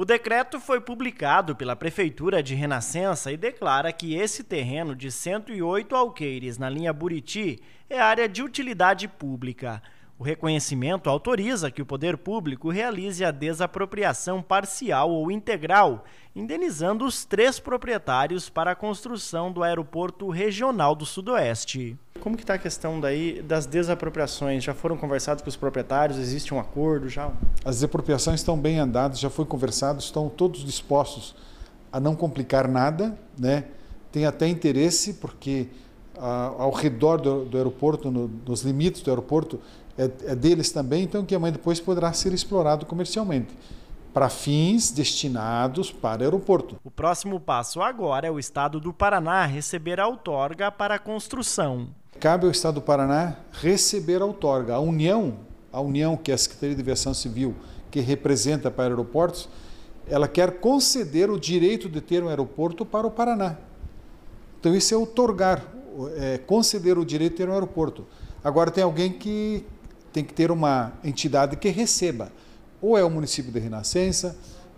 O decreto foi publicado pela Prefeitura de Renascença e declara que esse terreno de 108 alqueires na linha Buriti é área de utilidade pública. O reconhecimento autoriza que o poder público realize a desapropriação parcial ou integral, indenizando os três proprietários para a construção do Aeroporto Regional do Sudoeste. Como que está a questão daí das desapropriações? Já foram conversados com os proprietários? Existe um acordo já? As desapropriações estão bem andadas, já foi conversado, estão todos dispostos a não complicar nada, né? Tem até interesse porque ah, ao redor do, do aeroporto, no, nos limites do aeroporto, é, é deles também, então que amanhã depois poderá ser explorado comercialmente para fins destinados para aeroporto. O próximo passo agora é o Estado do Paraná receber a outorga para a construção. Cabe ao Estado do Paraná receber a outorga. A União, a União que é a Secretaria de Aviação Civil, que representa para aeroportos, ela quer conceder o direito de ter um aeroporto para o Paraná. Então isso é outorgar, é conceder o direito de ter um aeroporto. Agora tem alguém que tem que ter uma entidade que receba ou é o município de Renascença,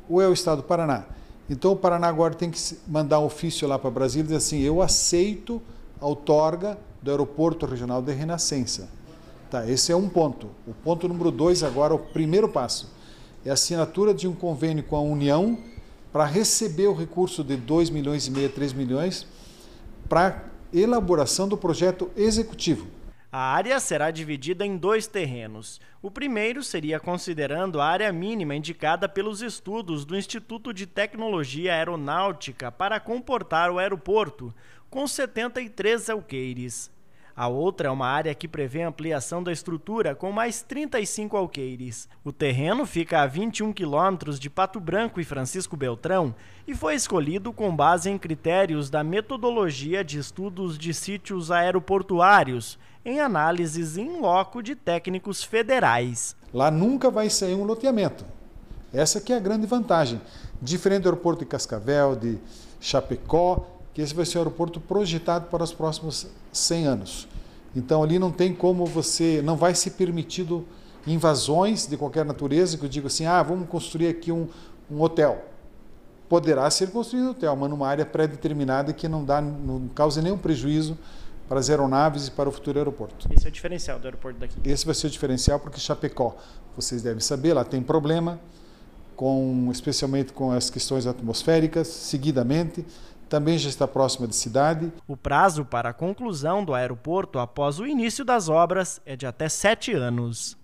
ou é o estado do Paraná. Então o Paraná agora tem que mandar um ofício lá para Brasília e dizer assim: eu aceito a outorga do Aeroporto Regional de Renascença. Tá, esse é um ponto. O ponto número dois agora, o primeiro passo, é a assinatura de um convênio com a União para receber o recurso de 2 milhões e meio, 3 milhões, para elaboração do projeto executivo. A área será dividida em dois terrenos. O primeiro seria considerando a área mínima indicada pelos estudos do Instituto de Tecnologia Aeronáutica para comportar o aeroporto, com 73 alqueires. A outra é uma área que prevê ampliação da estrutura com mais 35 alqueires. O terreno fica a 21 quilômetros de Pato Branco e Francisco Beltrão e foi escolhido com base em critérios da metodologia de estudos de sítios aeroportuários, em análises in loco de técnicos federais. Lá nunca vai sair um loteamento. Essa que é a grande vantagem. Diferente do aeroporto de Cascavel, de Chapecó, que esse vai ser o aeroporto projetado para os próximos 100 anos. Então ali não tem como você, não vai ser permitido invasões de qualquer natureza, que eu digo assim, ah, vamos construir aqui um, um hotel. Poderá ser construído um hotel, mas numa área pré-determinada que não, dá, não cause nenhum prejuízo para as aeronaves e para o futuro aeroporto. Esse é o diferencial do aeroporto daqui. Esse vai ser o diferencial porque Chapecó, vocês devem saber, lá tem problema, com, especialmente com as questões atmosféricas, seguidamente também já está próxima de cidade. O prazo para a conclusão do aeroporto após o início das obras é de até sete anos.